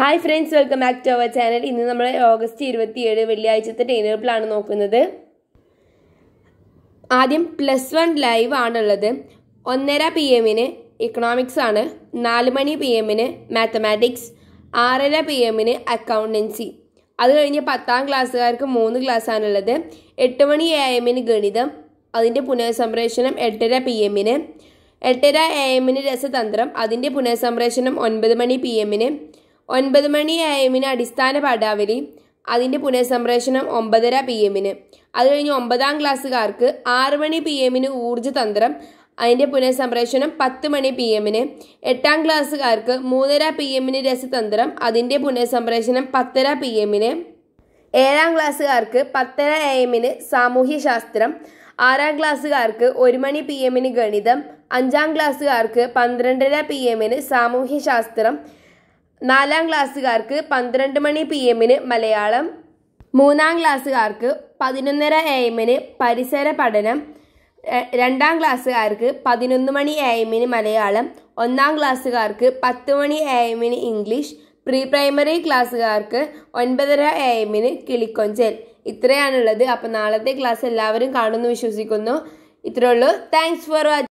hi friends welcome back to our channel ഇന്ന് നമ്മൾ August ഏഴ് വെള്ളിയാഴ്ചത്തെ പ്ലാൻ നോക്കുന്നത് ആദ്യം പ്ലസ് വൺ ലൈവ് ആണുള്ളത് ഒന്നര പി എമ്മിന് ഇക്കണോമിക്സ് ആണ് നാല് മണി പി എമ്മിന് മാത്തമാറ്റിക്സ് ആറര പി എമ്മിന് അക്കൗണ്ടൻസി അത് കഴിഞ്ഞ് പത്താം ക്ലാസ്സുകാർക്ക് മൂന്ന് ക്ലാസ്സാണുള്ളത് എട്ട് മണി എ എമ്മിന് ഗണിതം അതിൻ്റെ പുനഃസംപ്രേഷണം എട്ടര പി എമ്മിന് എട്ടര എ എമ്മിന് രസതന്ത്രം അതിൻ്റെ പുനഃസംപ്രേഷണം ഒൻപത് മണി പി എമ്മിന് ഒൻപത് മണി എ എമ്മിന് അടിസ്ഥാന പാഠാവലി അതിൻ്റെ പുനഃസംപ്രേഷണം ഒമ്പതര പി എമ്മിന് അത് കഴിഞ്ഞ് ഒമ്പതാം ക്ലാസ്സുകാർക്ക് ആറ് മണി പി എമ്മിന് ഊർജ്ജതന്ത്രം അതിൻ്റെ പുനഃസംപ്രേഷണം പത്ത് മണി പി എമ്മിന് എട്ടാം ക്ലാസ്സുകാർക്ക് മൂന്നര പി എമ്മിന് രസതന്ത്രം അതിൻ്റെ പുനഃസംപ്രേഷണം പത്തര പി എമ്മിന് ഏഴാം ക്ലാസ്സുകാർക്ക് പത്തര എ എമ്മിന് സാമൂഹ്യശാസ്ത്രം ആറാം ക്ലാസ്സുകാർക്ക് ഒരു മണി പി എമ്മിന് ഗണിതം അഞ്ചാം ക്ലാസ്സുകാർക്ക് പന്ത്രണ്ടര പി എമ്മിന് സാമൂഹ്യശാസ്ത്രം നാലാം ക്ലാസ്സുകാർക്ക് പന്ത്രണ്ട് മണി പി എമ്മിന് മലയാളം മൂന്നാം ക്ലാസ്സുകാർക്ക് പതിനൊന്നര എ എമ്മിന് പരിസര പഠനം രണ്ടാം ക്ലാസ്സുകാർക്ക് പതിനൊന്ന് മണി എ എമ്മിന് മലയാളം ഒന്നാം ക്ലാസ്സുകാർക്ക് പത്ത് മണി എ എമ്മിന് ഇംഗ്ലീഷ് പ്രീ പ്രൈമറി ക്ലാസ്സുകാർക്ക് ഒൻപതര എ എമ്മിന് കിളിക്കൊഞ്ചൽ ഇത്രയാണുള്ളത് അപ്പോൾ നാളത്തെ ക്ലാസ് എല്ലാവരും കാണുമെന്ന് വിശ്വസിക്കുന്നു ഇത്രയുള്ളൂ താങ്ക്സ് ഫോർ വാച്ചിങ്